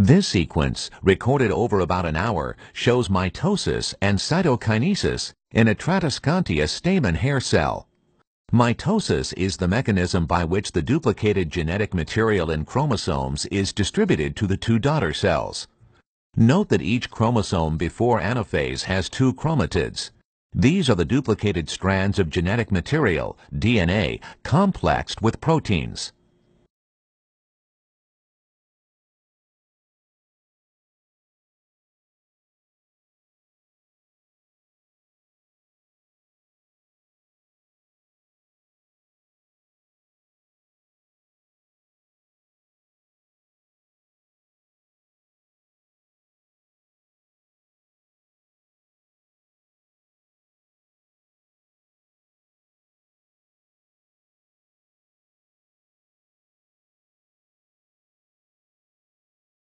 This sequence, recorded over about an hour, shows mitosis and cytokinesis in a Tratiscantia stamen hair cell. Mitosis is the mechanism by which the duplicated genetic material in chromosomes is distributed to the two daughter cells. Note that each chromosome before anaphase has two chromatids. These are the duplicated strands of genetic material, DNA, complexed with proteins.